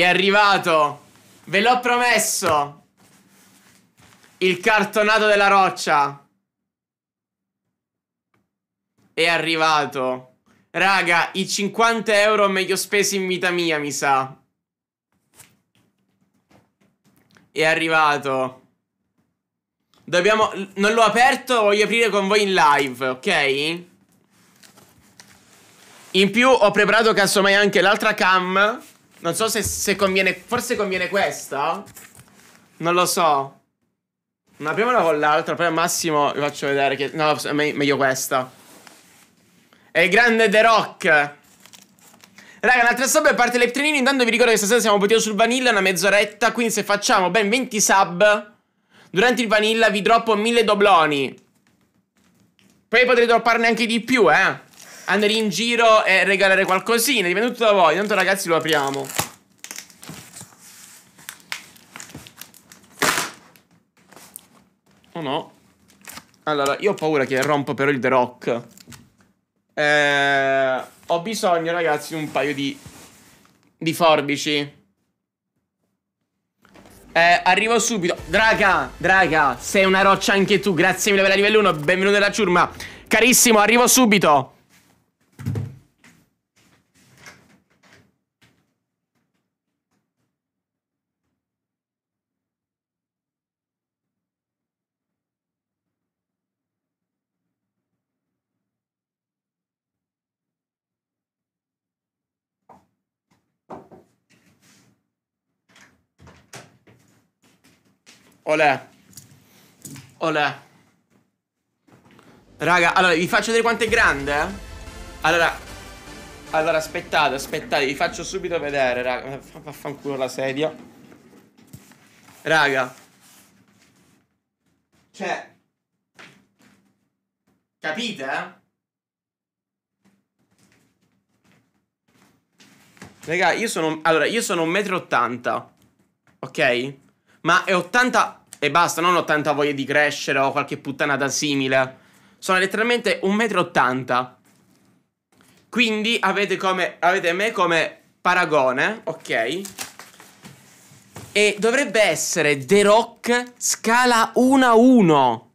È arrivato. Ve l'ho promesso. Il cartonato della roccia. È arrivato. Raga, i 50 euro meglio spesi in vita mia, mi sa. È arrivato. Dobbiamo... Non l'ho aperto, voglio aprire con voi in live, ok? In più ho preparato casomai anche l'altra cam non so se, se conviene... Forse conviene questa? Non lo so. Una prima con l'altra, poi al massimo vi faccio vedere che... No, me meglio questa. È il grande The Rock. Raga, un'altra sub a parte Leptrinini. Intanto vi ricordo che stasera siamo potuti sul vanilla una mezz'oretta, quindi se facciamo ben 20 sub, durante il vanilla vi droppo 1000 dobloni. Poi potrei dropparne anche di più, eh andare in giro e regalare qualcosina. Dipende tutto da voi. Intanto, ragazzi lo apriamo. Oh no. Allora, io ho paura che rompo però il The Rock. Eh, ho bisogno, ragazzi, di un paio di, di forbici. Eh, arrivo subito. Draga, draga, sei una roccia anche tu. Grazie mille per la livello 1. Benvenuto nella ciurma. Carissimo, arrivo subito. Olè. Olè. Raga, allora vi faccio vedere quanto è grande. Eh? Allora, allora aspettate, aspettate, vi faccio subito vedere, raga. Vaffanculo la sedia. Raga. Cioè. Capite? Eh? Raga, io sono... Allora, io sono 1,80 m. Ok? Ma è 80 e basta, non ho tanta voglia di crescere o qualche puttanata simile. Sono letteralmente 1,80 m. Quindi avete, come, avete me come paragone, ok? E dovrebbe essere The Rock scala 1 a 1.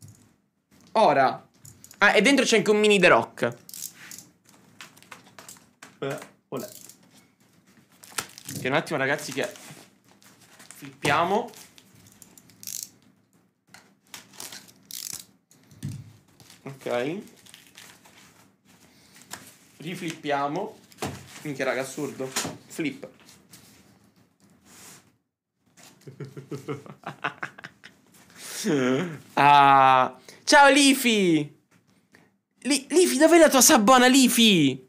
Ora. Ah, e dentro c'è anche un mini The Rock. Eh, olè. Che un attimo ragazzi che... Flippiamo. ok riflippiamo minchia raga assurdo flip ah. ciao Lifi Lifi dov'è la tua sabona Lifi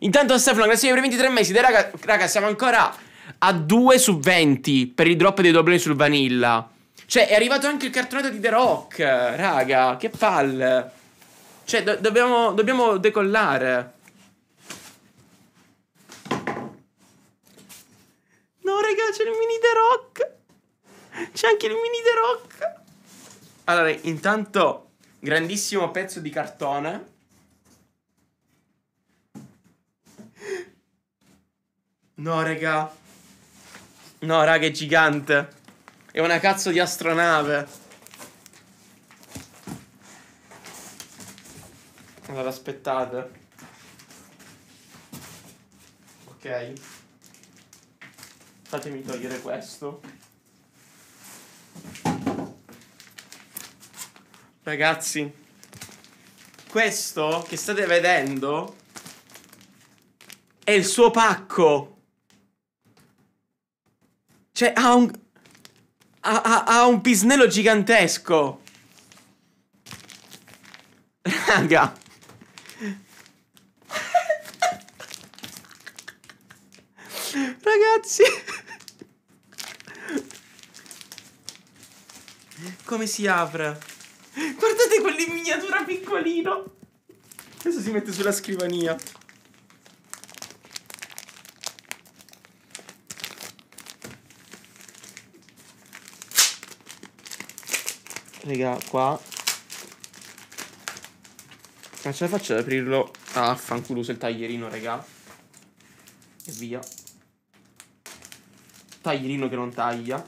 intanto Stefano grazie per i 23 mesi dai raga, raga siamo ancora a 2 su 20 per il drop dei dobloni sul vanilla cioè, è arrivato anche il cartonato di The Rock, raga, che palle. Cioè, do dobbiamo, dobbiamo decollare. No, raga, c'è il mini The Rock. C'è anche il mini The Rock. Allora, intanto, grandissimo pezzo di cartone. No, raga. No, raga, è gigante. È una cazzo di astronave. Allora aspettate. Ok. Fatemi togliere questo. Ragazzi, questo che state vedendo è il suo pacco. Cioè, ha un ha, ha, un pisnello gigantesco. Raga. Ragazzi. Come si apre? Guardate quell'in miniatura piccolino. Adesso si mette sulla scrivania. Raga, qua Ma ce la faccio ad aprirlo. Ah, fanculo, il taglierino, raga. E via. Taglierino che non taglia.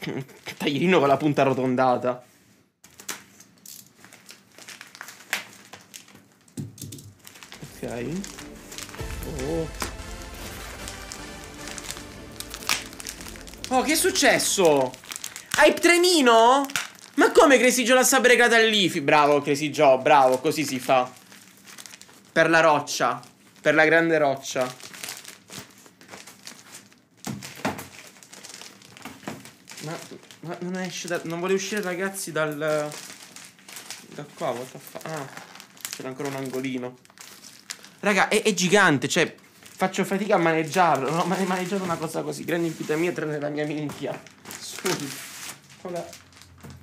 taglierino con la punta arrotondata. Ok. che è successo? Hai tremino? Ma come Crazy Joe l'ha sabregata lì? Bravo Crazy Joe, bravo, così si fa. Per la roccia. Per la grande roccia. Ma, ma non esce da... Non vuole uscire ragazzi dal... Da qua, what the Ah, c'era ancora un angolino. Raga, è, è, gigante, cioè faccio fatica a maneggiarlo. Non ho mai maneggiato una cosa così grande in vita mia, tranne la mia minchia. Ora,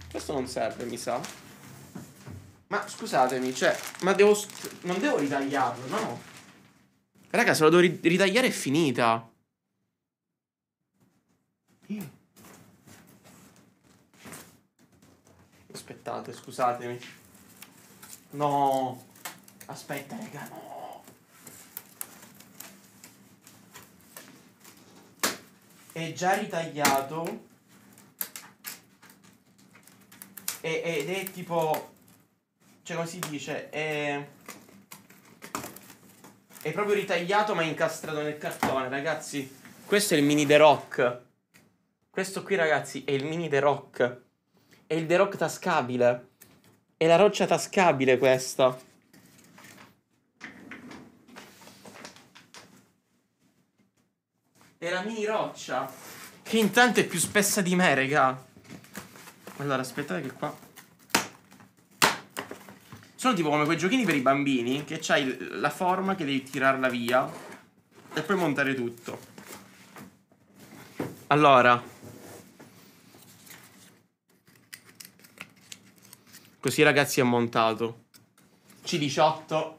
questo non serve, mi sa. Ma scusatemi, cioè, ma devo. Non devo ritagliarlo, no? Raga, se lo devo ritagliare è finita. Aspettate, scusatemi. No. Aspetta, raga, no. è già ritagliato ed è tipo cioè come si dice è è proprio ritagliato ma incastrato nel cartone ragazzi questo è il mini The Rock questo qui ragazzi è il mini The Rock è il The Rock tascabile è la roccia tascabile questa è la mini roccia. Che intanto è più spessa di me, raga. Allora, aspettate che qua... Sono tipo come quei giochini per i bambini, che c'hai la forma che devi tirarla via e poi montare tutto. Allora. Così ragazzi è montato. C18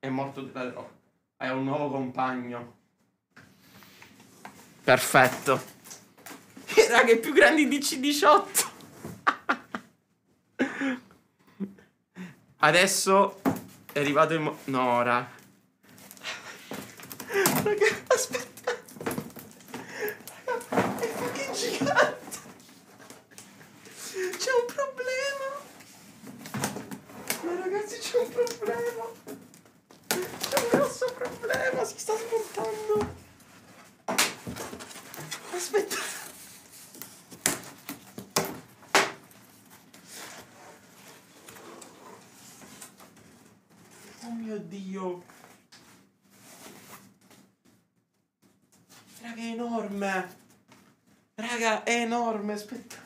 è morto dalle rocce. È un nuovo compagno. Perfetto. E raga, è più grande di C18. Adesso è arrivato il mo... No, raga. Raga, aspetta. Raga, è fucking gigante. C'è un problema. Ma ragazzi, c'è un problema. C'è un grosso problema. Si sta smontando. aspetta.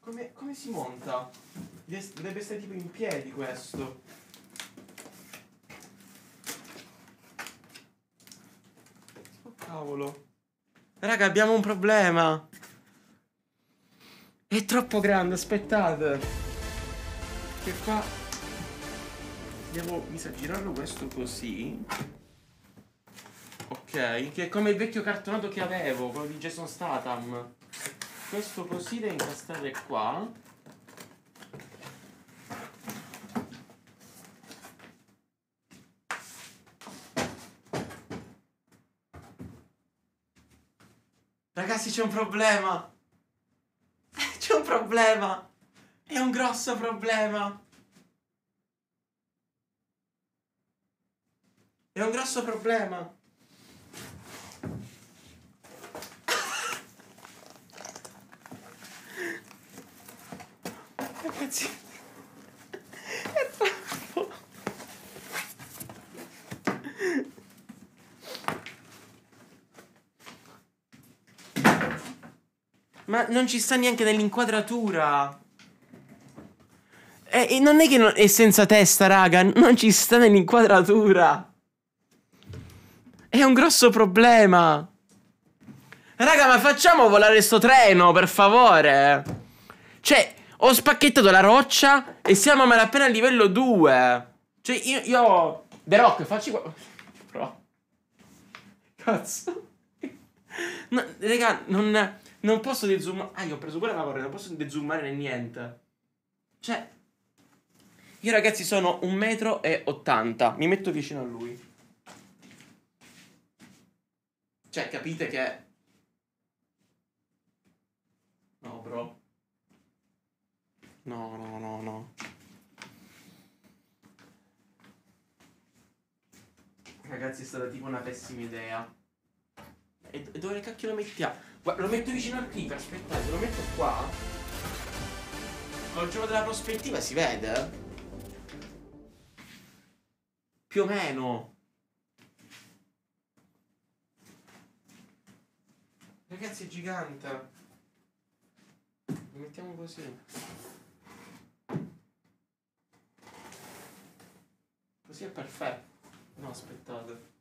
Come, come si monta? Deve essere tipo in piedi questo. Oh cavolo. Raga, abbiamo un problema. È troppo grande, aspettate. Che qua... Devo, mi sa, girarlo questo così che è come il vecchio cartonato che avevo, quello di Jason Statham. Questo così da incastrare qua. Ragazzi, c'è un problema. C'è un problema. È un grosso problema. È un grosso problema. ragazzi è troppo ma non ci sta neanche nell'inquadratura eh, e, non è che non, è senza testa raga non ci sta nell'inquadratura è un grosso problema Raga, ma facciamo volare sto treno, per favore. Cioè, ho spacchettato la roccia e siamo a malapena a livello 2. Cioè, io... io... The Rock, facci qua... Però... Cazzo. No, raga, non... Non posso dezoomare... Ah, io ho preso quella lavorazione, non posso dezoomare né niente. Cioè... Io ragazzi sono 1,80 metro e 80. Mi metto vicino a lui. Cioè, capite che... No, bro. No, no, no, no. Ragazzi, è stata tipo una pessima idea. E dove cacchio lo mettiamo? lo metto vicino al creeper, aspettate, lo metto qua. Col gioco della prospettiva si vede. Più o meno. Ragazzi, è gigante. Lo mettiamo così. Così è perfetto. No, aspettate.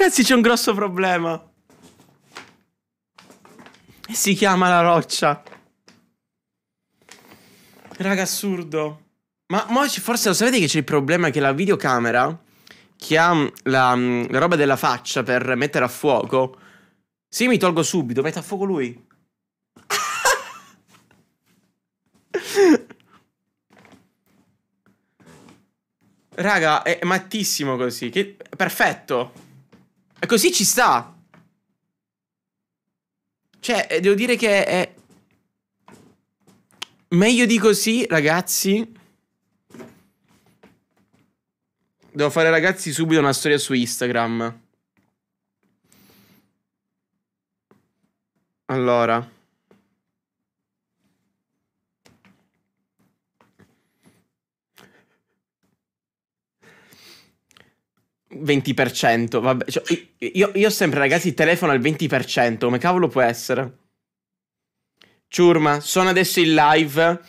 Ragazzi, c'è un grosso problema. E si chiama la roccia. Raga, assurdo. Ma mo forse lo sapete che c'è il problema che la videocamera, che ha la, mm, la roba della faccia per mettere a fuoco, sì, mi tolgo subito, mette a fuoco lui. Raga, è mattissimo così. Che... Perfetto. E così ci sta. Cioè, eh, devo dire che è... Meglio di così, ragazzi. Devo fare, ragazzi, subito una storia su Instagram. Allora. 20%, vabbè. Cioè, io, io sempre, ragazzi, telefono al 20%, come cavolo può essere? Ciurma, sono adesso in live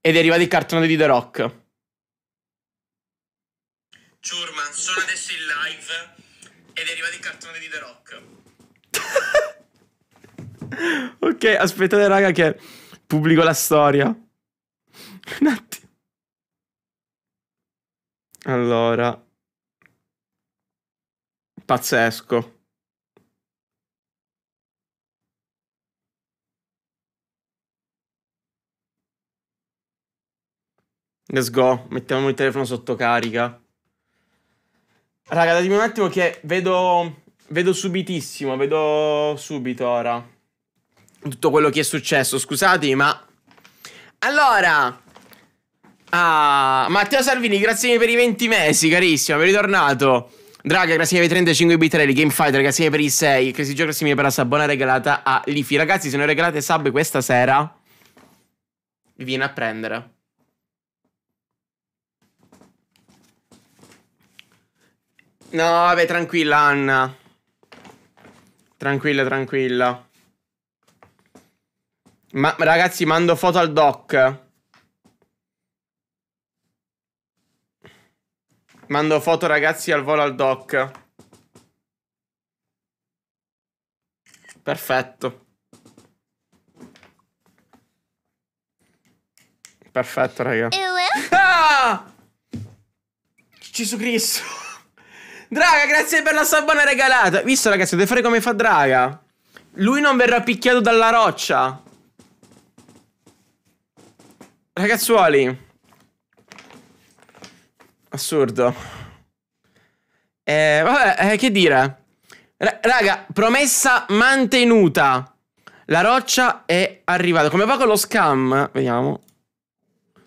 ed è arrivato il cartone di The Rock. Ciurma, sono adesso in live ed è arrivato il cartone di The Rock. ok, aspettate, raga, che pubblico la storia. Un attimo. Allora, Pazzesco. Let's go, mettiamo il telefono sotto carica. Raga, datemi un attimo che vedo, vedo subitissimo, vedo subito ora tutto quello che è successo, scusatemi, ma... Allora... Ah, Matteo Salvini, grazie per i 20 mesi, carissimo, ben ritornato. Draga, grazie per i 35 Game Gamefight, grazie per i 6, Crazy Joe, grazie per la sabona regalata a Lifi. Ragazzi, se non regalate sub questa sera, vi viene a prendere. No, vabbè, tranquilla, Anna. Tranquilla, tranquilla. Ma ragazzi, mando foto al doc. Mando foto ragazzi al volo al doc. Perfetto. Perfetto, raga. Ah! Gesù Cristo. Draga, grazie per la sabana regalata. Visto, ragazzi, deve fare come fa Draga. Lui non verrà picchiato dalla roccia. Ragazzuoli. Assurdo. Eh, vabbè, eh, che dire? R raga, promessa mantenuta. La roccia è arrivata. Come va con lo scam? Vediamo.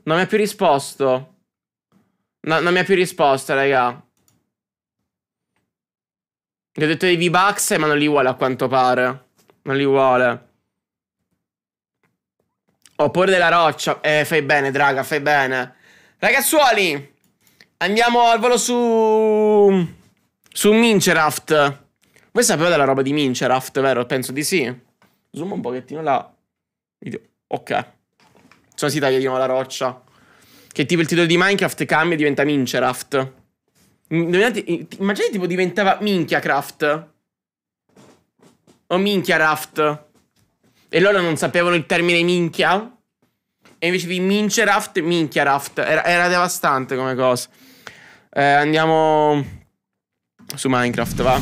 Non mi ha più risposto. No, non mi ha più risposto, raga. Gli ho detto dei V-Bucks, ma non li vuole a quanto pare. Non li vuole. Oppure della roccia. Eh, fai bene, draga, fai bene. Ragazzuoli! Andiamo al volo su... Su Mincheraft. Voi sapete la roba di Mincheraft, vero? Penso di sì. Zoom un pochettino là. Ok. Solo si taglia di nuovo la roccia. Che tipo il titolo di Minecraft cambia e diventa Mincheraft. Mm, Immaginate tipo diventava Minchiacraft. O Minchiaraft. E loro non sapevano il termine minchia. E invece di Mincheraft, Minchiaraft. Era, era devastante come cosa. Eh, andiamo su Minecraft, va.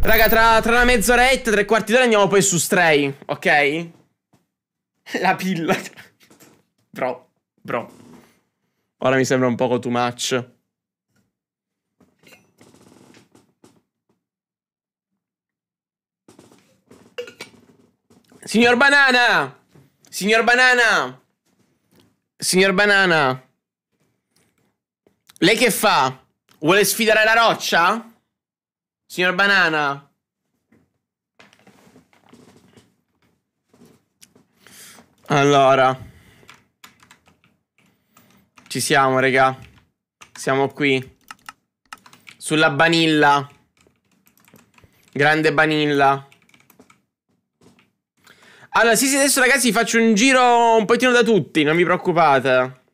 Raga, tra, tra una mezz'oretta, tre quarti d'ora andiamo poi su Stray, ok? La pilla. Bro, bro. Ora mi sembra un poco too much. Signor Banana! Signor Banana! Signor Banana! Lei che fa? Vuole sfidare la roccia? Signor Banana? Allora. Ci siamo, raga. Siamo qui. Sulla Banilla. Grande Banilla. Allora, sì, sì, adesso ragazzi faccio un giro un pochino da tutti, non vi preoccupate.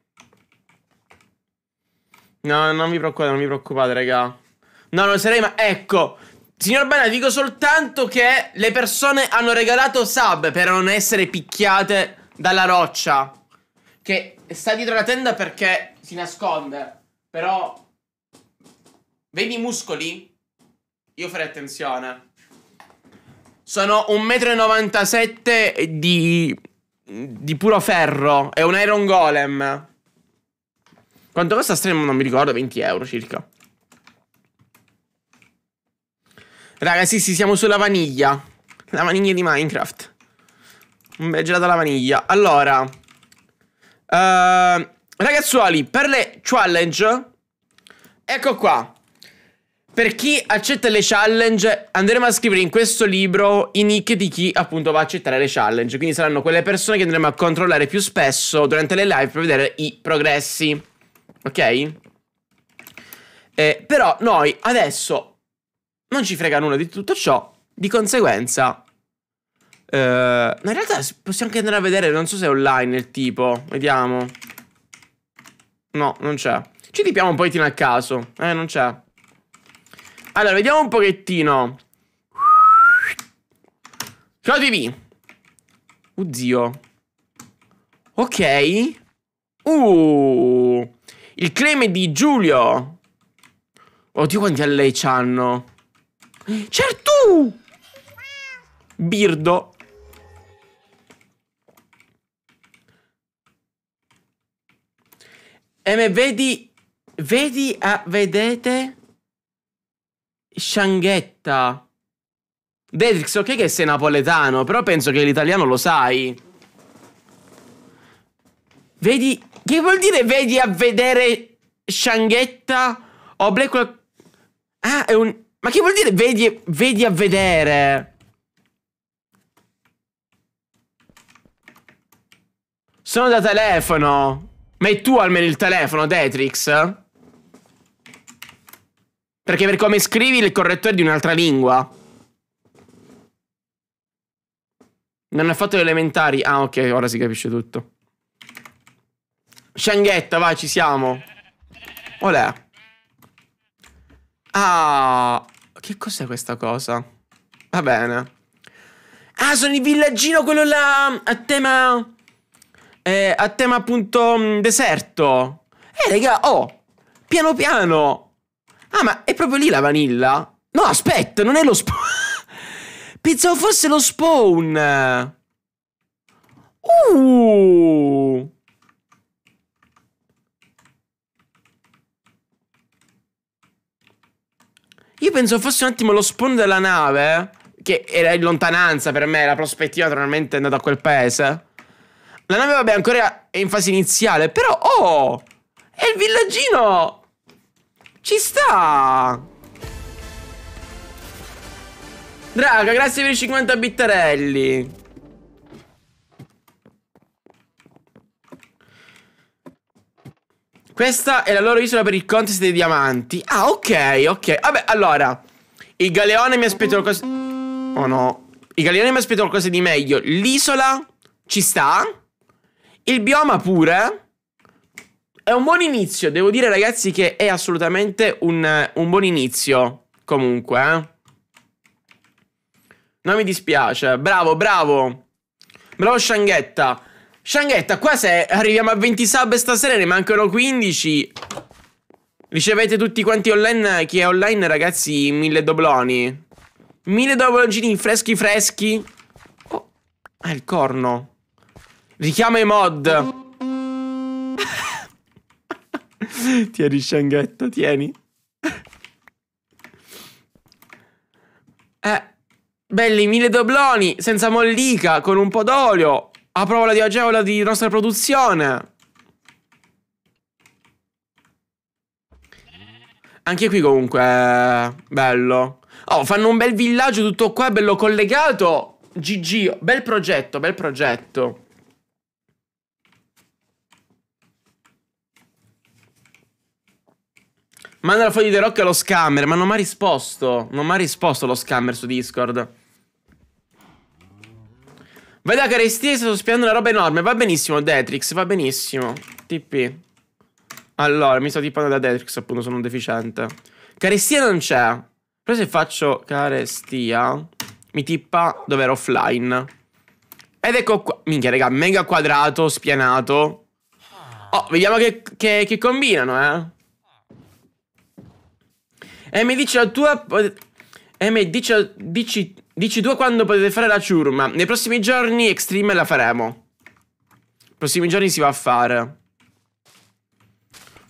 No, non vi preoccupate, non vi preoccupate, raga. No, non sarei ma... Ecco, Signor Bene, dico soltanto che le persone hanno regalato sub per non essere picchiate dalla roccia. Che sta dietro la tenda perché si nasconde. Però... Vedi i muscoli? Io farei attenzione. Sono 1,97 m di... di puro ferro. È un Iron Golem. Quanto costa stream? Non mi ricordo, 20 euro circa. Raga, sì, sì, siamo sulla vaniglia. La vaniglia di Minecraft. Un bel gelato alla vaniglia. Allora. Uh, ragazzuoli, per le challenge... Ecco qua. Per chi accetta le challenge, andremo a scrivere in questo libro i nick di chi appunto va a accettare le challenge. Quindi saranno quelle persone che andremo a controllare più spesso durante le live per vedere i progressi ok? Eh, però noi adesso non ci frega nulla di tutto ciò, di conseguenza... Eh, in realtà possiamo anche andare a vedere, non so se è online il tipo, vediamo. No, non c'è. Ci tipiamo un pochettino a caso, eh, non c'è. Allora, vediamo un pochettino. Ciao TV. Uzzio. Oh, ok. Uh. Il creme di Giulio. Oddio quanti a lei c'hanno. Certo! Birdo. E eh, me vedi... Vedi a... Ah, vedete? Scianghetta. Dedrix, ok che sei napoletano, però penso che l'italiano lo sai. Vedi che vuol dire vedi a vedere Shanghetta o Blackwell? Ah, è un... Ma che vuol dire vedi, vedi a vedere? Sono da telefono. Ma è tu almeno il telefono, Detrix? Perché per come scrivi il correttore è di un'altra lingua. Non ha fatto le elementari. Ah, ok, ora si capisce tutto. Scianghetta, vai, ci siamo. Olè. Ah, che cos'è questa cosa? Va bene. Ah, sono il villaggino quello là a tema... Eh, a tema appunto mh, mm, deserto. Eh, raga, oh, piano piano. Ah, ma è proprio lì la vanilla? No, aspetta, non è lo spawn. Pensavo fosse lo spawn. Uh. Io penso fosse un attimo lo spawn della nave, che era in lontananza per me, la prospettiva normalmente è andata a quel paese. La nave, vabbè, ancora è in fase iniziale, però, oh, è il villaggino! Ci sta! Draga, grazie per i 50 bitterelli. Questa è la loro isola per il contest dei diamanti. Ah, ok, ok. Vabbè, allora. Il galeone mi aspetto qualcosa... Oh no. Il galeone mi aspetto qualcosa di meglio. L'isola ci sta. Il bioma pure. È un buon inizio. Devo dire, ragazzi, che è assolutamente un, un buon inizio. Comunque, eh. Non mi dispiace. Bravo, bravo. Bravo Shanghetta. Shanghetta, qua se arriviamo a 20 sub stasera ne mancano 15. Ricevete tutti quanti online, chi è online ragazzi, mille dobloni. Mille dobloncini freschi freschi. Oh, ah, il corno. Richiamo i mod. tieni Shanghetta, tieni. eh, belli mille dobloni, senza mollica, con un po' d'olio. A parola di agevola di nostra produzione. Anche qui comunque eh, Bello Oh fanno un bel villaggio tutto qua bello collegato GG Bel progetto Bel progetto Manda la foglia di The Rock allo scammer Ma non mi ha risposto Non mi ha risposto lo scammer su Discord Veda che Restie sto spiando una roba enorme. Va benissimo, Detrix, va benissimo. TP. Allora, mi sto tippando da Detrix, appunto, sono un deficiente. Carestia non c'è. Però se faccio carestia, mi tippa dove ero offline. Ed ecco qua. Minchia, raga, mega quadrato, spianato. Oh, vediamo che, che, che combinano, eh. E mi dice la tua... E mi dice... Dici... Dici tu quando potete fare la ciurma. Nei prossimi giorni extreme la faremo. Nei prossimi giorni si va a fare.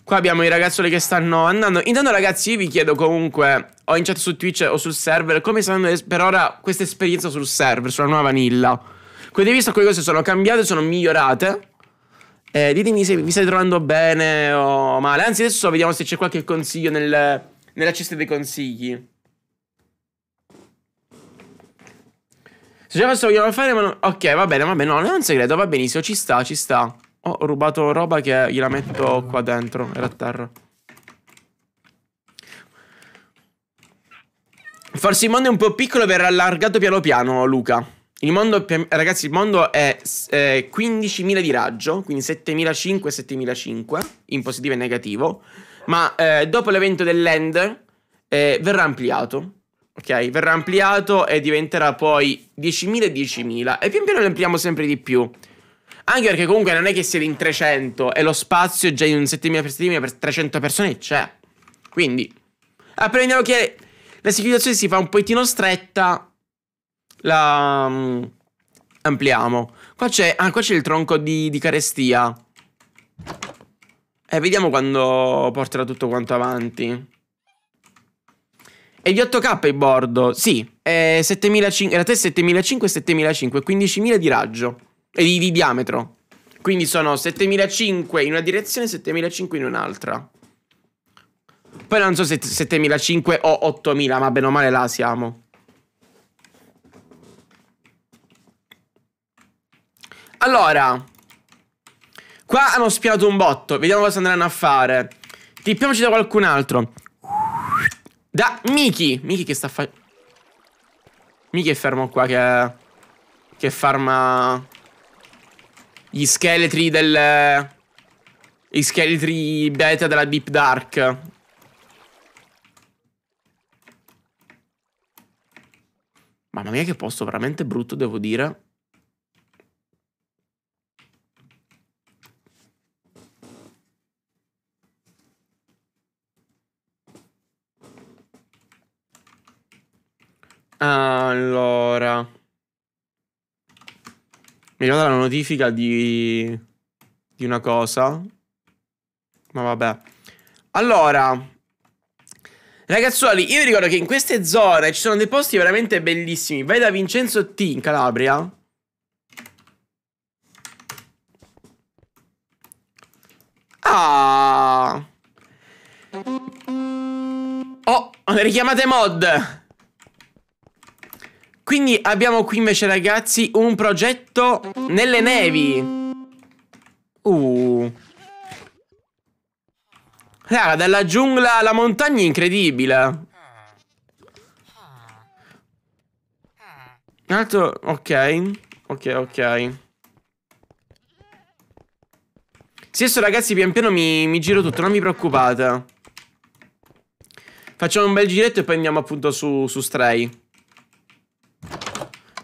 Qua abbiamo i ragazzoli che stanno andando. Intanto ragazzi io vi chiedo comunque, o in chat su Twitch o sul server, come stanno per ora questa esperienza sul server, sulla nuova vanilla. Quindi visto che cose sono cambiate, sono migliorate. Eh, ditemi se vi state trovando bene o male. Anzi adesso vediamo se c'è qualche consiglio nel, nella cesta dei consigli. Se già questo vogliamo fare, ma non... Ok, va bene, va bene, no, non è un segreto, va benissimo, ci sta, ci sta. Ho rubato roba che gliela metto qua dentro, era a terra. Forse il mondo è un po' piccolo e verrà allargato piano piano, Luca. Il mondo, ragazzi, il mondo è eh, 15.000 di raggio, quindi 7.500 7.500, in positivo e negativo. Ma eh, dopo l'evento dell'end eh, verrà ampliato ok? Verrà ampliato e diventerà poi 10.000 10.000 e pian piano lo ampliamo sempre di più. Anche perché comunque non è che siete in 300 e lo spazio è già in 7.000 per 7.000 per 300 persone c'è. Quindi, apprendiamo che la situazione si fa un pochettino stretta, la um, ampliamo. Qua c'è, ah, qua c'è il tronco di, di carestia. E vediamo quando porterà tutto quanto avanti. E gli 8K in bordo, sì. È 7500, in realtà è 7500 e 7500, 15000 di raggio. E di, di diametro. Quindi sono 7500 in una direzione e 7500 in un'altra. Poi non so se 7500 o 8000, ma bene o male là siamo. Allora, qua hanno spiato un botto, vediamo cosa andranno a fare. Tippiamoci da qualcun altro. Da Miki Miki che sta facendo Miki è fermo qua che Che farma Gli scheletri del Gli scheletri beta della Deep Dark Mamma mia che posto veramente brutto devo dire Allora. Mi è arrivata la notifica di... Di una cosa. Ma vabbè. Allora. Ragazzuoli, io vi ricordo che in queste zone ci sono dei posti veramente bellissimi. Vai da Vincenzo T in Calabria. Ah. Oh, le richiamate mod. Quindi abbiamo qui invece ragazzi un progetto nelle nevi Uh Raga, dalla giungla alla montagna è incredibile Un altro... ok Ok, ok Sì, adesso ragazzi pian piano mi, mi giro tutto, non vi preoccupate Facciamo un bel giretto e poi andiamo appunto su, su Stray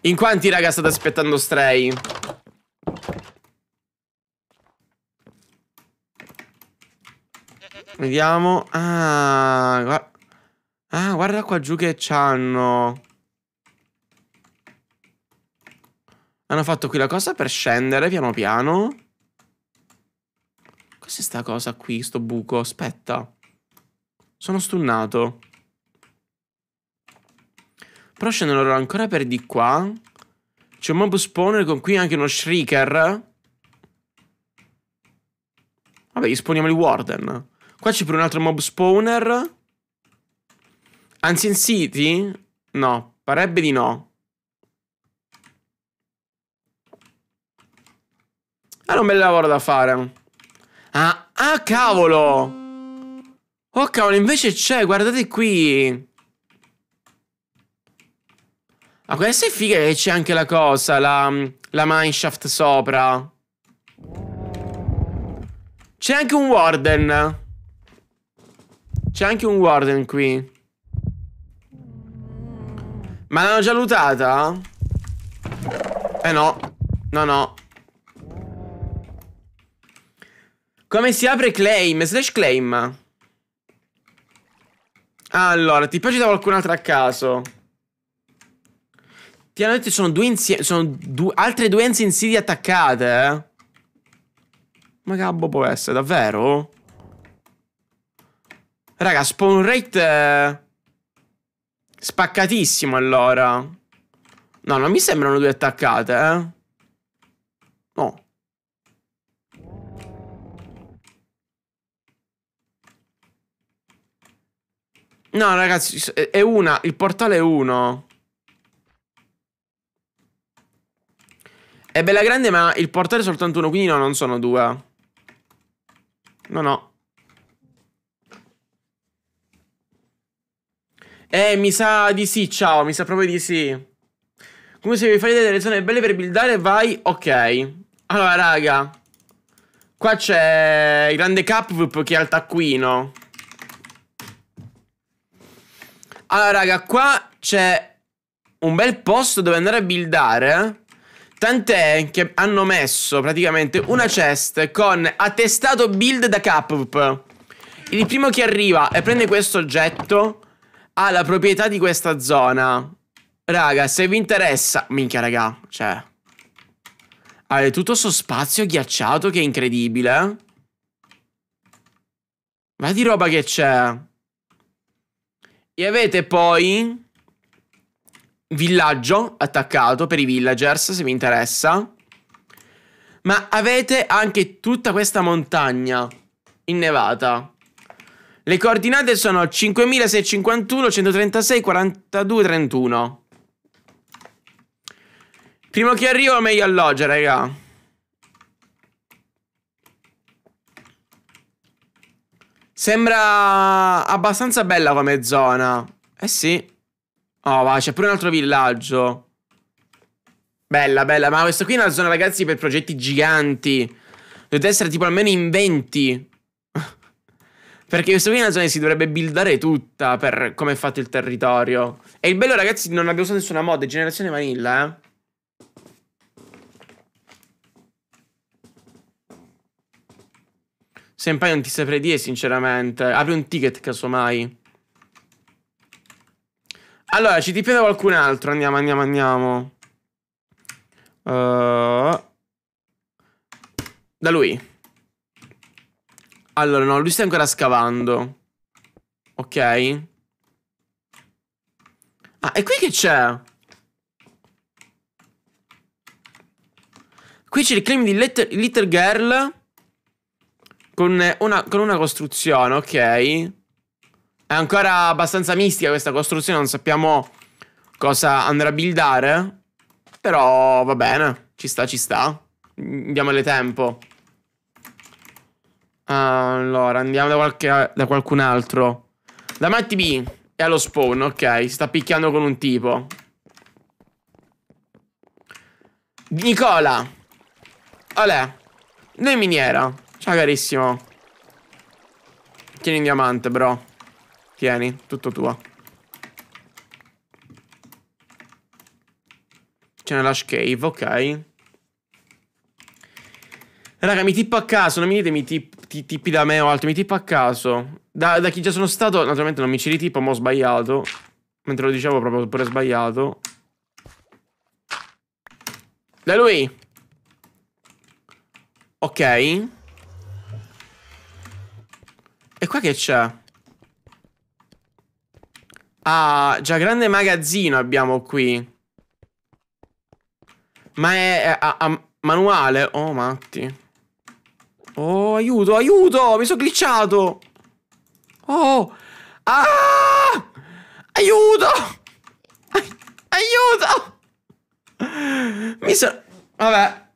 in quanti, raga, state aspettando Stray? Vediamo. Ah, guarda. Ah, guarda qua giù che c'hanno. Hanno fatto qui la cosa per scendere piano piano. Cos'è sta cosa qui, sto buco? Aspetta. Sono stunnato. Però scendono loro ancora per di qua. C'è un mob spawner con qui anche uno shrieker. Vabbè, gli spawniamo il warden. Qua c'è pure un altro mob spawner. Ancient City? No, parebbe di no. È un bel lavoro da fare. Ah, ah cavolo! Oh cavolo, invece c'è, guardate qui. Ah, questa è figa che c'è anche la cosa, la, la mineshaft sopra. C'è anche un warden. C'è anche un warden qui. Ma l'hanno già lootata? Eh no. No, no. Come si apre claim? Slash claim. Allora, ti piace da qualcun altro a caso? Ti hanno detto sono due insieme. Sono du altre due Insidi attaccate. Eh? Ma gabbo può essere, davvero? Raga, spawn rate. Eh, spaccatissimo allora. No, non mi sembrano due attaccate, eh. No. No, ragazzi, è una. Il portale è uno. È bella grande ma il portale è soltanto uno, quindi no, non sono due. No, no. Eh, mi sa di sì, ciao, mi sa proprio di sì. Come se vi fai delle zone belle per buildare, vai, ok. Allora, raga. Qua c'è il grande capvup che ha il taccuino. Allora, raga, qua c'è un bel posto dove andare a buildare. Tant'è che hanno messo praticamente una chest con attestato build da Capup. Il primo che arriva e prende questo oggetto ha la proprietà di questa zona. Raga, se vi interessa... Minchia, raga, cioè... Avete tutto questo spazio ghiacciato che è incredibile. Eh. Ma di roba che c'è. E avete poi villaggio attaccato per i villagers, se vi interessa. Ma avete anche tutta questa montagna innevata. Le coordinate sono 5651, 136, 42, 31. Prima che arrivo meglio alloggia, raga. Sembra abbastanza bella come zona. Eh sì. Oh, va, c'è pure un altro villaggio. Bella, bella. Ma questa qui è una zona, ragazzi, per progetti giganti. Dovete essere tipo almeno in 20. Perché questa qui è una zona che si dovrebbe buildare tutta per come è fatto il territorio. E il bello, ragazzi, non abbiamo usato nessuna mod, è generazione vanilla, eh. Senpai non ti saprei dire, sinceramente. Apri un ticket, casomai. Allora, ci dipende da qualcun altro. Andiamo, andiamo, andiamo. Uh, da lui. Allora, no, lui sta ancora scavando. Ok. Ah, e qui che c'è? Qui c'è il claim di Little, Little Girl con una, con una costruzione, ok. È ancora abbastanza mistica questa costruzione, non sappiamo cosa andrà a buildare. Però va bene, ci sta, ci sta. Diamole tempo. Allora, andiamo da, qualche, da qualcun altro. Da Matti B è allo spawn, ok. Si sta picchiando con un tipo. Nicola. Olè. Noi miniera. Ciao carissimo. Tieni un diamante, bro. Tieni, tutto tuo. C'è una lush cave, ok. Raga, mi tippo a caso, non mi dite mi tip, ti, tippi da me o altro, mi tippo a caso. Da, da, chi già sono stato, naturalmente non mi ci ritippo, ma ho sbagliato. Mentre lo dicevo proprio pure sbagliato. Da lui. Ok. E qua che c'è? Ah, già grande magazzino abbiamo qui. Ma è, è a, a, manuale? Oh, matti. Oh, aiuto, aiuto! Mi sono glitchato! Oh! Ah! Aiuto! Aiuto! Mi sono... Vabbè.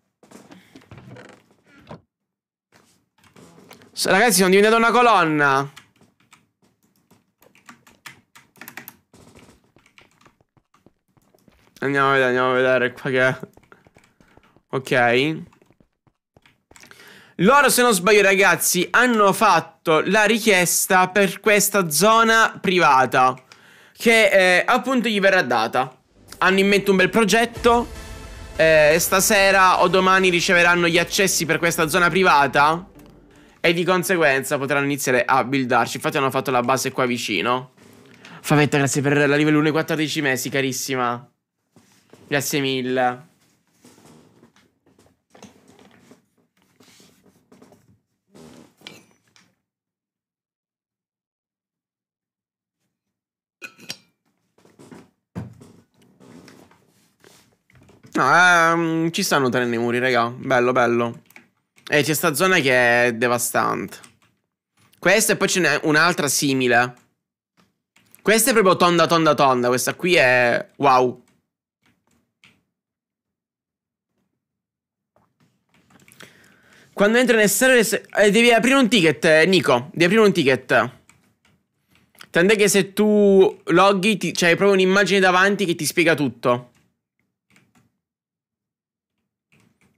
Ragazzi, sono diventato una colonna. Andiamo a vedere, andiamo a vedere qua che Ok. Loro, se non sbaglio, ragazzi, hanno fatto la richiesta per questa zona privata. Che eh, appunto gli verrà data. Hanno in mente un bel progetto. Eh, stasera o domani riceveranno gli accessi per questa zona privata. E di conseguenza potranno iniziare a buildarci. Infatti, hanno fatto la base qua vicino. Favetta, grazie per la livello 1 14 mesi, carissima. Grazie mille. No, ehm, ci stanno tre nei muri, raga. Bello, bello. E eh, c'è sta zona che è devastante. Questa e poi ce n'è un'altra simile. Questa è proprio tonda, tonda, tonda. Questa qui è... Wow. Quando entra nel server eh, devi aprire un ticket, eh, Nico. Devi aprire un ticket. Tant'è che se tu loghi c'è cioè, proprio un'immagine davanti che ti spiega tutto.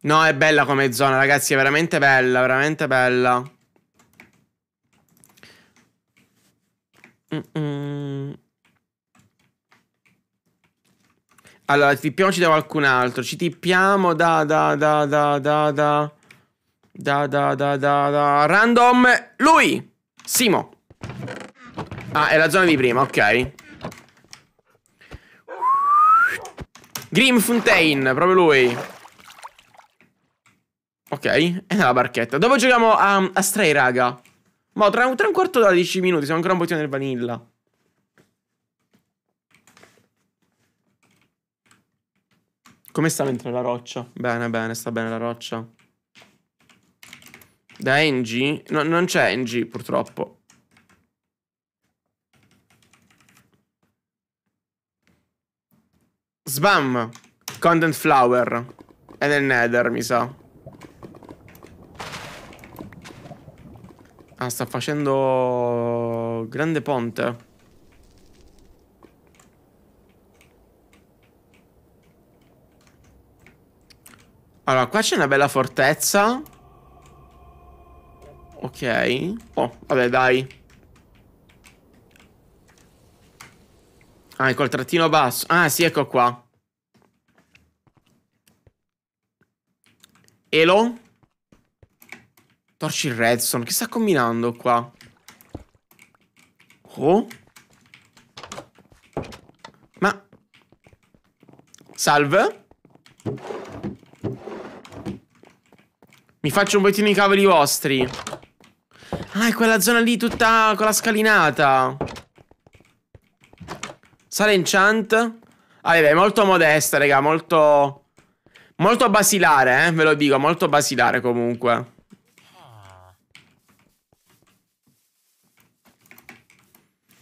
No, è bella come zona, ragazzi. È veramente bella, veramente bella. Mm -mm. Allora, tippiamoci da qualcun altro. Ci tippiamo da da da da da da. Da, da, da, da, da. Random. Lui. Simo. Ah, è la zona di prima, ok. Grim Fontaine, proprio lui. Ok, è nella barchetta. Dopo giochiamo a, a Stray, raga. Ma tra, tra, un quarto d'ora 10 minuti, siamo ancora un pochino nel vanilla. Come sta mentre la roccia? Bene, bene, sta bene la roccia. Da Angie? No, non c'è Angie, purtroppo. Sbam! Content Flower. È nel Nether, mi sa. Ah, sta facendo... Grande ponte. Allora, qua c'è una bella fortezza. Ok. Oh, vabbè, dai. Ah, ecco il trattino basso. Ah, sì, ecco qua. Elo. Torci il redstone. Che sta combinando qua? Oh. Ma. Salve. Mi faccio un pochettino i cavoli vostri. Ah, è quella zona lì tutta con la scalinata. Sale enchant. Ah, è molto modesta, raga, molto... Molto basilare, eh, ve lo dico, molto basilare comunque.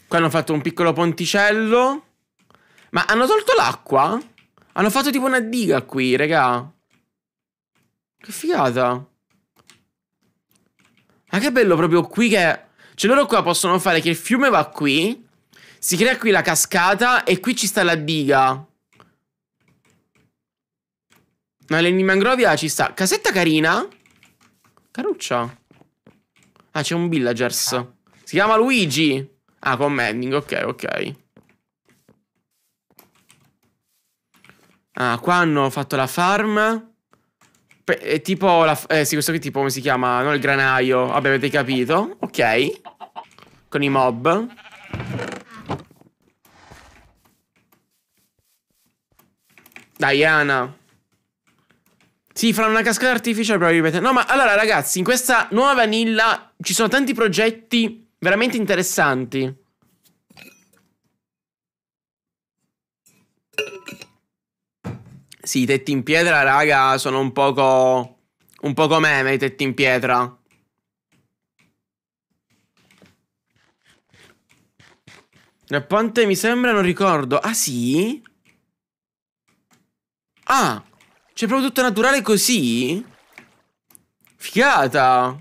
Qua hanno fatto un piccolo ponticello. Ma hanno tolto l'acqua? Hanno fatto tipo una diga qui, raga. Che figata. Ma che bello proprio qui che... Cioè loro qua possono fare che il fiume va qui, si crea qui la cascata e qui ci sta la diga. Ma no, in mangrovia ci sta. Casetta carina. Caruccia. Ah, c'è un villagers. Ah. Si chiama Luigi. Ah, commending, ok, ok. Ah, qua hanno fatto la farm. È eh, tipo la, eh, sì, questo qui tipo come si chiama? Non il granaio. Vabbè, avete capito. Ok. Con i mob. Diana. Sì, fra una cascata artificiale probabilmente. No, ma allora, ragazzi, in questa nuova vanilla ci sono tanti progetti veramente interessanti. Sì, i tetti in pietra, raga, sono un poco... Un poco meme i tetti in pietra. Rappante mi sembra, non ricordo. Ah, sì? Ah, c'è proprio tutto naturale così? Figata!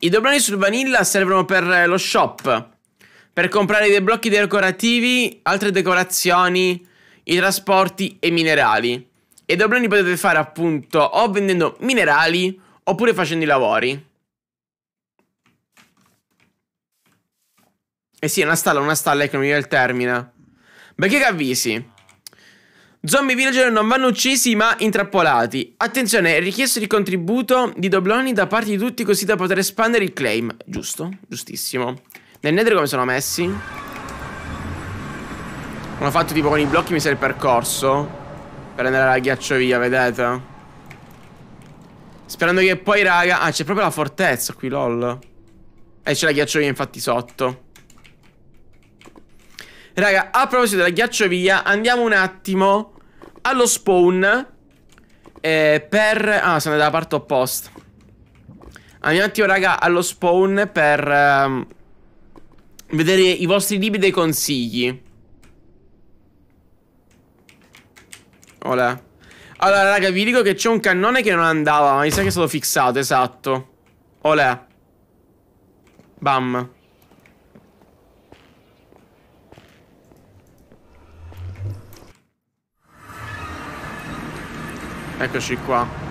I doblani sul vanilla servono per lo shop per comprare dei blocchi decorativi, altre decorazioni, i trasporti e minerali. E i dobloni potete fare appunto o vendendo minerali oppure facendo i lavori. Eh sì, una stalla, una stalla, ecco, non mi viene il termine. Beh, che avvisi? Zombie villager non vanno uccisi ma intrappolati. Attenzione, è richiesto il contributo di dobloni da parte di tutti così da poter espandere il claim. Giusto, giustissimo. Nel nether come sono messi? Hanno fatto tipo con i blocchi mi serve il percorso Per andare alla ghiacciovia, vedete? Sperando che poi, raga... Ah, c'è proprio la fortezza qui, lol E eh, c'è la ghiacciovia infatti sotto Raga, a proposito della ghiacciovia Andiamo un attimo Allo spawn eh, Per... Ah, sono dalla parte opposta Andiamo un attimo, raga, allo spawn per... Ehm vedere i vostri libri dei consigli. Olè. Allora, raga, vi dico che c'è un cannone che non andava, ma mi sa che è stato fissato, esatto. Olè. Bam. Eccoci qua.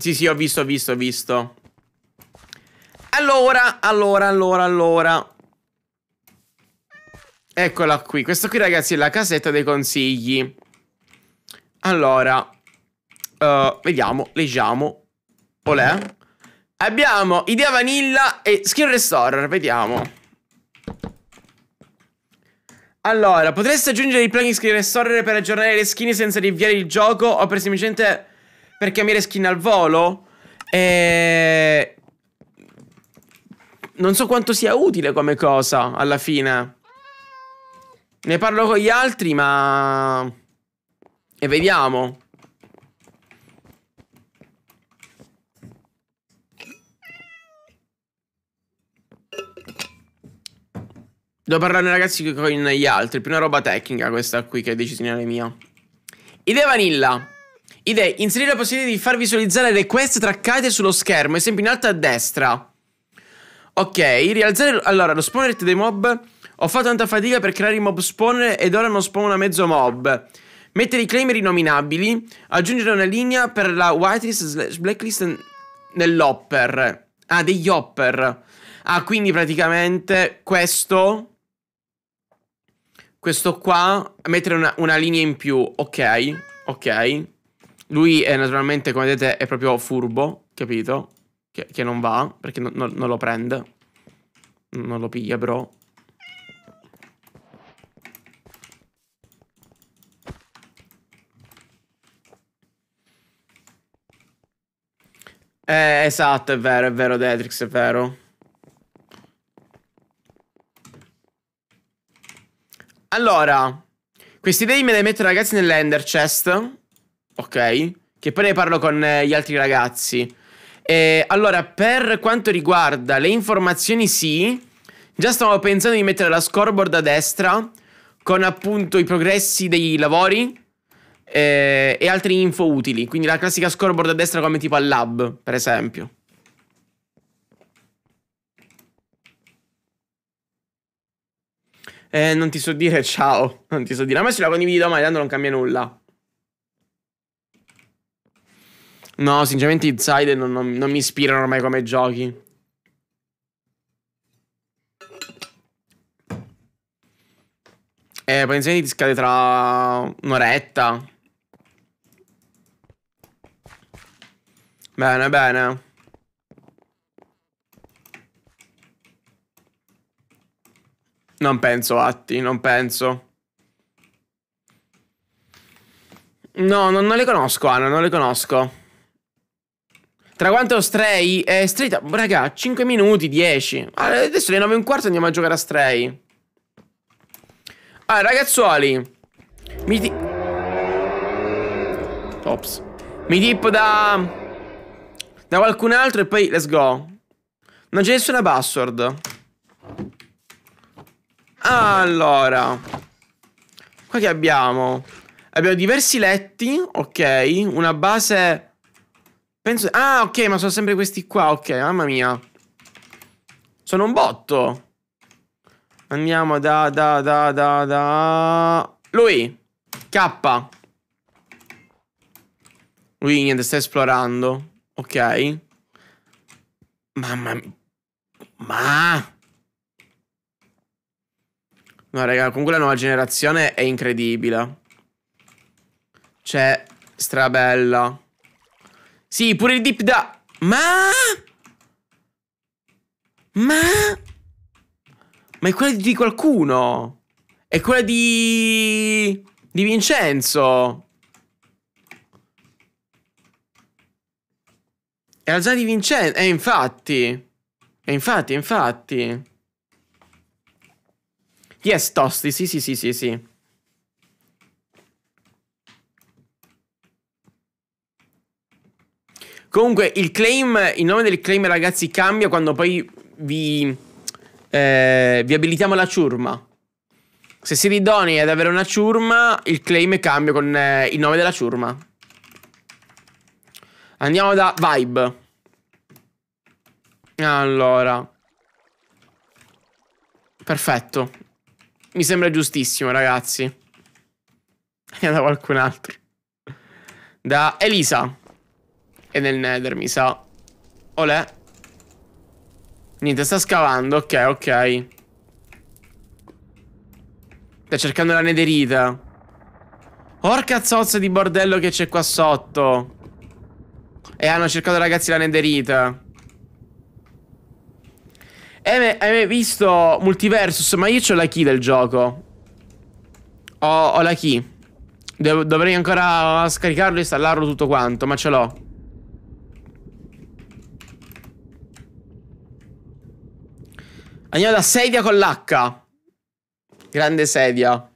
Sì, sì, ho visto, ho visto, ho visto. Allora, allora, allora, allora. Eccola qui. Questa qui, ragazzi, è la casetta dei consigli. Allora. Uh, vediamo, leggiamo. Olè. Abbiamo idea vanilla e skin restorer, vediamo. Allora, potresti aggiungere i plugin skin restorer per aggiornare le skin senza rinviare il gioco o per semplicemente perché mi reskin al volo e... Eh, non so quanto sia utile come cosa alla fine. Ne parlo con gli altri, ma... E vediamo. Devo parlare ragazzi con gli altri. Prima roba tecnica questa qui che è decisione mia. Idea vanilla. Idee, inserire la possibilità di far visualizzare le quest traccate sullo schermo, esempio in alto a destra. Ok, rialzare... Allora, lo spawner dei mob... Ho fatto tanta fatica per creare i mob spawner ed ora non spawna mezzo mob. Mettere i claimer innominabili. Aggiungere una linea per la whitelist blacklist nell'hopper. Ah, degli hopper. Ah, quindi praticamente questo... Questo qua, mettere una, una linea in più, ok, ok. Lui è naturalmente, come vedete, è proprio furbo, capito? Che, che non va, perché no, no, non lo prende. Non lo piglia, bro. Eh, esatto, è vero, è vero, Detrix, è vero. Allora, questi dei me li metto, ragazzi, nell'ender chest ok? Che poi ne parlo con eh, gli altri ragazzi. E allora, per quanto riguarda le informazioni, sì. Già stavo pensando di mettere la scoreboard a destra con appunto i progressi dei lavori eh, e altre info utili. Quindi la classica scoreboard a destra come tipo al lab, per esempio. Eh, non ti so dire ciao, non ti so dire. A me se la condivido mai, tanto non cambia nulla. No, sinceramente Inside non, non, non mi ispirano ormai come giochi. Eh, potenzialmente ti scade tra un'oretta. Bene, bene. Non penso, Atti, non penso. No, non, non le conosco, Anna, non le conosco. Tra quanto Stray? Eh, Stray, raga, 5 minuti, 10. Allora, adesso alle 9 e un quarto andiamo a giocare a Stray. Allora, ragazzuoli. Mi ti... Ops. Mi tipo da... Da qualcun altro e poi let's go. Non c'è nessuna password. Allora. Qua che abbiamo? Abbiamo diversi letti, ok. Una base Penso... Ah, ok, ma sono sempre questi qua. Ok, mamma mia. Sono un botto. Andiamo da, da, da, da, da... Lui. K. Lui, niente, sta esplorando. Ok. Mamma mia. Ma... No, raga, comunque la nuova generazione è incredibile. Cioè, strabella. Sì, pure il dip da... Ma... Ma... Ma è quella di qualcuno. È quella di... Di Vincenzo. Era già di Vincenzo. Eh, infatti. E eh, infatti, infatti. Yes, Tosti. Sì, sì, sì, sì, sì. Comunque il claim, il nome del claim ragazzi cambia quando poi vi, eh, vi abilitiamo la ciurma. Se si idonei ad avere una ciurma, il claim cambia con eh, il nome della ciurma. Andiamo da Vibe. Allora. Perfetto. Mi sembra giustissimo, ragazzi. Andiamo da qualcun altro. Da Elisa e nel nether, mi sa. Olè. Niente, sta scavando. Ok, ok. Sta cercando la nederita. Porca zozza di bordello che c'è qua sotto. E eh, hanno cercato, ragazzi, la nederita. E hai mai visto Multiversus? Ma io ho la key del gioco. Ho, ho la key. dovrei ancora scaricarlo e installarlo tutto quanto, ma ce l'ho. Andiamo da sedia con l'H. Grande sedia.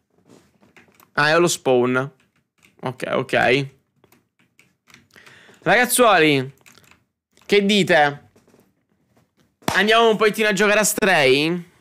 Ah, è lo spawn. Ok, ok. Ragazzuoli, che dite? Andiamo un pochettino a giocare a Stray?